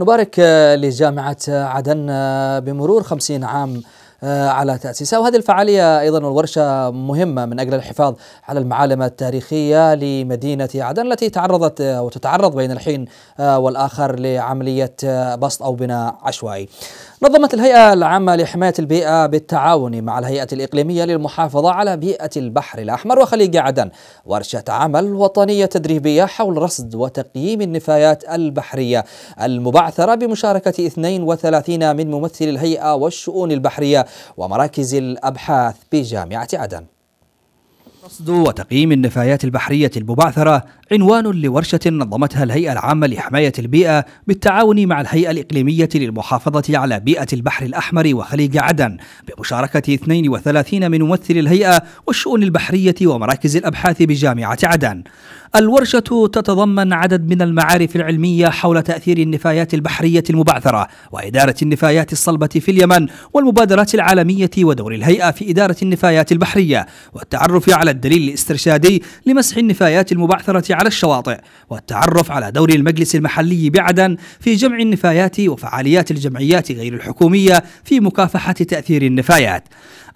نبارك لجامعة عدن بمرور خمسين عام آه، على تأسيسها وهذه الفعالية أيضا والورشة مهمة من أجل الحفاظ على المعالم التاريخية لمدينة عدن التي تعرضت آه، وتتعرض بين الحين آه، والآخر لعملية بسط أو بناء عشوائي نظمت الهيئة العامة لحماية البيئة بالتعاون مع الهيئة الإقليمية للمحافظة على بيئة البحر الأحمر وخليج عدن ورشة عمل وطنية تدريبية حول رصد وتقييم النفايات البحرية المبعثرة بمشاركة 32 من ممثل الهيئة والشؤون البحرية ومراكز الأبحاث بجامعة عدن رصد وتقييم النفايات البحرية المبعثرة عنوان لورشة نظمتها الهيئة العامة لحماية البيئة بالتعاون مع الهيئة الإقليمية للمحافظة على بيئة البحر الأحمر وخليج عدن بمشاركة 32 من ممثل الهيئة والشؤون البحرية ومراكز الأبحاث بجامعة عدن. الورشة تتضمن عدد من المعارف العلمية حول تأثير النفايات البحرية المبعثرة وإدارة النفايات الصلبة في اليمن والمبادرات العالمية ودور الهيئة في إدارة النفايات البحرية والتعرف على الدليل الاسترشادي لمسح النفايات المبعثرة على الشواطئ والتعرف على دور المجلس المحلي بعدن في جمع النفايات وفعاليات الجمعيات غير الحكومية في مكافحة تأثير النفايات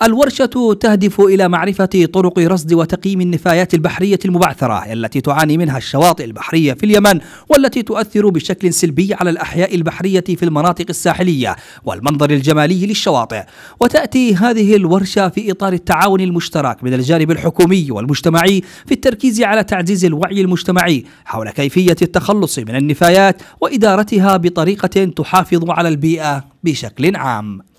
الورشة تهدف إلى معرفة طرق رصد وتقييم النفايات البحرية المبعثرة التي تعاني منها الشواطئ البحرية في اليمن والتي تؤثر بشكل سلبي على الأحياء البحرية في المناطق الساحلية والمنظر الجمالي للشواطئ وتأتي هذه الورشة في إطار التعاون المشترك من الجانب الحكومي والمجتمعي في التركيز على تعزيز الوعي المجتمعي حول كيفية التخلص من النفايات وإدارتها بطريقة تحافظ على البيئة بشكل عام